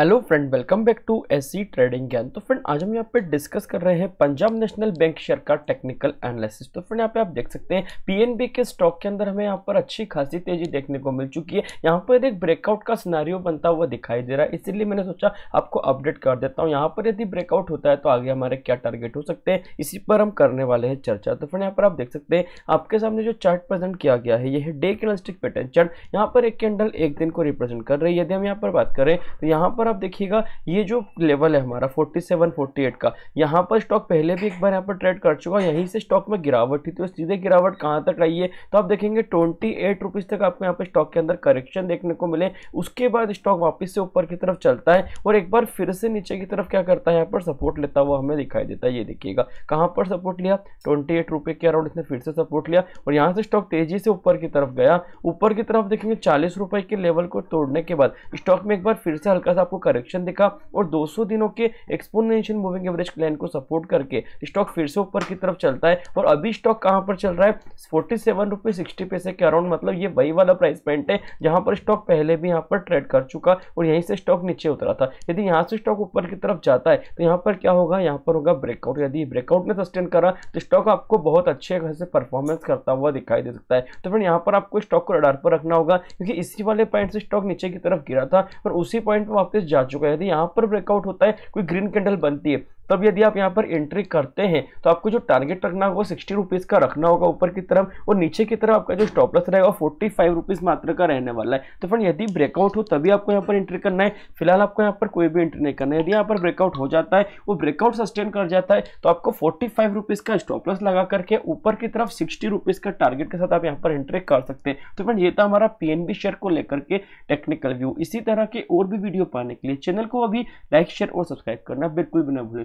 hello friend welcome back to S trading Gyan तो friend आज हम यहाँ पे डिस्कस कर रहे हैं पंजाब नेशनल बैंक शेयर का टेक्निकल एनालिसिस तो फ्रेंड यहाँ पे आप देख सकते हैं पीएनबी के स्टॉक के अंदर हमें यहाँ पर अच्छी खासी तेजी देखने को मिल चुकी है यहाँ पर एक ब्रेकआउट का सिनारियो बनता हुआ दिखाई दे रहा है इसीलिए मैंने सोचा आपको अपडेट कर देता हूँ यहाँ पर यदि ब्रेकआउट होता है तो आगे हमारे क्या टारगेट हो सकते हैं इसी पर हम करने वाले हैं चर्चा तो फ्रेंड यहाँ पर आप देख सकते हैं आपके सामने जो चार्ट प्रेजेंट किया गया है ये है डे कैनलिस्टिक पैटर्न चार्ट यहाँ पर एक कैंडल एक दिन को रिप्रेजेंट कर रही है यदि हम यहाँ पर बात करें तो यहाँ पर आप देखिएगा ये जो लेवल है हमारा 47 48 का यहाँ पर स्टॉक पहले भी एक बार यहाँ पर ट्रेड कर चुका यहीं से स्टॉक में गिरावट थी तो सीधे गिरावट कहाँ तक आई है तो आप देखेंगे ट्वेंटी एट तक आपको यहाँ पर स्टॉक के अंदर करेक्शन देखने को मिले उसके बाद स्टॉक वापस से ऊपर की तरफ चलता है और एक बार फिर से नीचे की तरफ क्या करता है यहाँ पर सपोर्ट लेता हुआ हमें दिखाई देता है ये देखिएगा कहाँ पर सपोर्ट लिया ट्वेंटी एट के अराउंड इसने फिर से सपोर्ट लिया और यहाँ से स्टॉक तेजी से ऊपर की तरफ गया ऊपर की तरफ देखेंगे चालीस रुपये के लेवल को तोड़ने के बाद स्टॉक में एक बार फिर से हल्का सा आपको करेक्शन देखा और 200 दिनों के एक्सपोनेंशियल मूविंग एवरेज लाइन को सपोर्ट करके स्टॉक फिर से ऊपर की तरफ चलता है और अभी स्टॉक कहाँ पर चल रहा है फोर्टी सेवन रुपीज सिक्सटी पैसे के अराउंड मतलब ये वही वाला प्राइस पॉइंट है जहाँ पर स्टॉक पहले भी यहाँ पर ट्रेड कर चुका और यहीं से स्टॉक नीचे उतरा था यदि यहाँ से स्टॉक ऊपर की तरफ जाता है तो यहाँ पर क्या होगा यहाँ पर होगा ब्रेकआउट यदि ब्रेकआउट ने सस्टेन करा तो स्टॉक आपको बहुत अच्छे से परफॉर्मेंस करता हुआ दिखाई दे सकता है तो फिर यहाँ पर आपको स्टॉक को रडार पर रखना होगा क्योंकि इसी वाले पॉइंट से स्टॉक नीचे की तरफ गिरा था और उसी पॉइंट पर वापस जा चुका है यदि यहाँ पर ब्रेकआउट होता है कोई ग्रीन कैंडल बनती है तब यदि आप यहाँ पर एंट्री करते हैं तो आपको जो टारगेट रखना होगा सिक्सटी रुपीज़ का रखना होगा ऊपर की तरफ और नीचे की तरफ आपका जो स्टॉप लॉस रहेगा फोर्टी फाइव रुपीज़ मात्र का रहने वाला है तो फ्रेंड यदि ब्रेकआउट हो तभी आपको यहाँ पर एंट्री करना है फिलहाल आपको यहाँ पर कोई भी एंट्री नहीं करना है यदि यहाँ पर ब्रेकआउट हो जाता है वो ब्रेकआउट सस्टेन कर जाता है तो आपको फोर्टी फाइव रुपीज़ का स्टॉप लॉस लगा करके ऊपर की तरफ सिक्सटी रुपीज़ का टारगेट के साथ आप यहाँ पर एंट्री कर सकते हैं तो फ्रेंड ये था हमारा पी शेयर को लेकर के टेक्निकल व्यू इसी तरह के और भी वीडियो पाने के लिए चैनल को अभी लाइक शेयर और सब्सक्राइब करना बिल्कुल भी ना भूलें